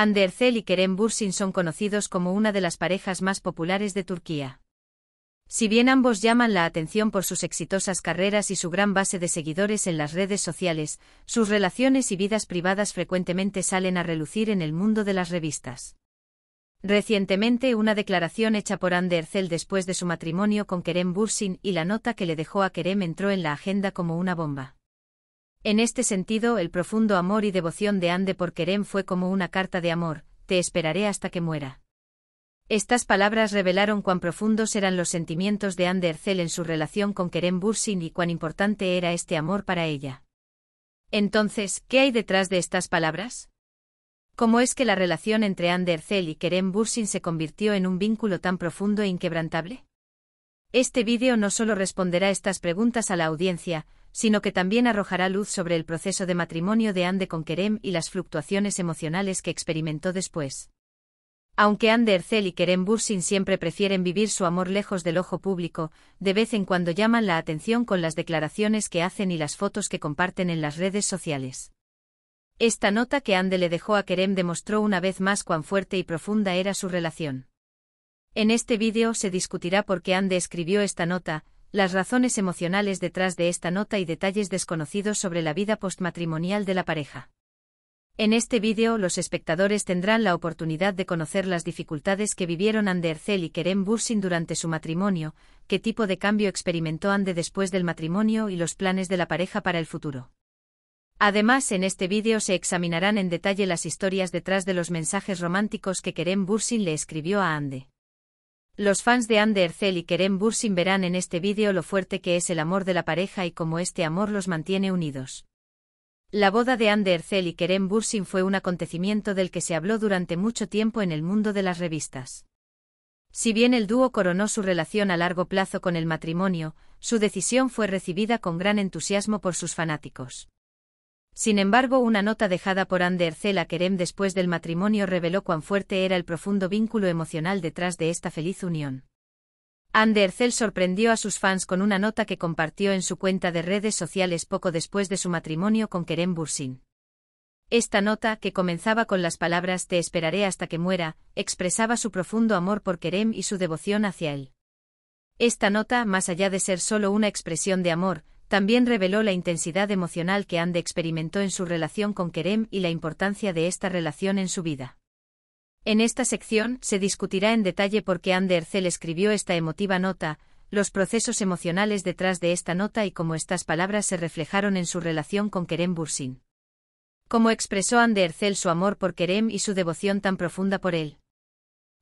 Andercel y Kerem Bursin son conocidos como una de las parejas más populares de Turquía. Si bien ambos llaman la atención por sus exitosas carreras y su gran base de seguidores en las redes sociales, sus relaciones y vidas privadas frecuentemente salen a relucir en el mundo de las revistas. Recientemente una declaración hecha por Andercel después de su matrimonio con Kerem Bursin y la nota que le dejó a Kerem entró en la agenda como una bomba. En este sentido, el profundo amor y devoción de Ande por Kerem fue como una carta de amor, te esperaré hasta que muera. Estas palabras revelaron cuán profundos eran los sentimientos de Ande Ercel en su relación con Kerem Bursin y cuán importante era este amor para ella. Entonces, ¿qué hay detrás de estas palabras? ¿Cómo es que la relación entre Ande Ercel y Kerem Bursin se convirtió en un vínculo tan profundo e inquebrantable? Este vídeo no solo responderá estas preguntas a la audiencia, sino que también arrojará luz sobre el proceso de matrimonio de Ande con Kerem y las fluctuaciones emocionales que experimentó después. Aunque Ande Ercel y Kerem Bursin siempre prefieren vivir su amor lejos del ojo público, de vez en cuando llaman la atención con las declaraciones que hacen y las fotos que comparten en las redes sociales. Esta nota que Ande le dejó a Kerem demostró una vez más cuán fuerte y profunda era su relación. En este vídeo se discutirá por qué Ande escribió esta nota, las razones emocionales detrás de esta nota y detalles desconocidos sobre la vida postmatrimonial de la pareja. En este vídeo los espectadores tendrán la oportunidad de conocer las dificultades que vivieron Ande Ercel y Kerem Bursin durante su matrimonio, qué tipo de cambio experimentó Ande después del matrimonio y los planes de la pareja para el futuro. Además, en este vídeo se examinarán en detalle las historias detrás de los mensajes románticos que Kerem Bursin le escribió a Ande. Los fans de Ander Ercel y Kerem Bursin verán en este vídeo lo fuerte que es el amor de la pareja y cómo este amor los mantiene unidos. La boda de Ander Ercel y Kerem Bursin fue un acontecimiento del que se habló durante mucho tiempo en el mundo de las revistas. Si bien el dúo coronó su relación a largo plazo con el matrimonio, su decisión fue recibida con gran entusiasmo por sus fanáticos. Sin embargo, una nota dejada por Ander a Kerem después del matrimonio reveló cuán fuerte era el profundo vínculo emocional detrás de esta feliz unión. Ander sorprendió a sus fans con una nota que compartió en su cuenta de redes sociales poco después de su matrimonio con Kerem Bursin. Esta nota, que comenzaba con las palabras Te esperaré hasta que muera, expresaba su profundo amor por Kerem y su devoción hacia él. Esta nota, más allá de ser solo una expresión de amor, también reveló la intensidad emocional que Ande experimentó en su relación con Kerem y la importancia de esta relación en su vida. En esta sección se discutirá en detalle por qué Ande Ercel escribió esta emotiva nota, los procesos emocionales detrás de esta nota y cómo estas palabras se reflejaron en su relación con Kerem Bursin. Cómo expresó Ande Ercel su amor por Kerem y su devoción tan profunda por él.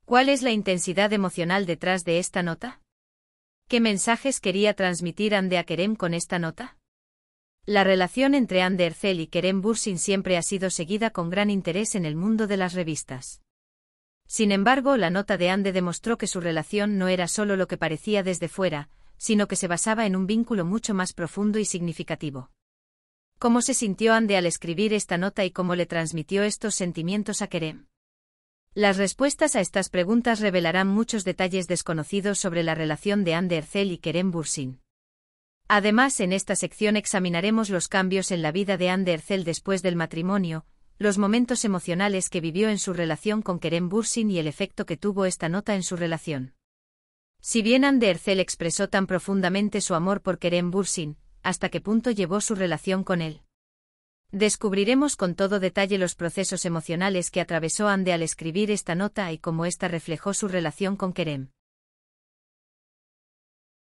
¿Cuál es la intensidad emocional detrás de esta nota? ¿Qué mensajes quería transmitir Ande a Kerem con esta nota? La relación entre Ande Ercel y Kerem Bursin siempre ha sido seguida con gran interés en el mundo de las revistas. Sin embargo, la nota de Ande demostró que su relación no era solo lo que parecía desde fuera, sino que se basaba en un vínculo mucho más profundo y significativo. ¿Cómo se sintió Ande al escribir esta nota y cómo le transmitió estos sentimientos a Kerem? Las respuestas a estas preguntas revelarán muchos detalles desconocidos sobre la relación de Anne y Kerem Bursin. Además, en esta sección examinaremos los cambios en la vida de Anne después del matrimonio, los momentos emocionales que vivió en su relación con Kerem Bursin y el efecto que tuvo esta nota en su relación. Si bien Anne expresó tan profundamente su amor por Kerem Bursin, ¿hasta qué punto llevó su relación con él? Descubriremos con todo detalle los procesos emocionales que atravesó Ande al escribir esta nota y cómo ésta reflejó su relación con Kerem.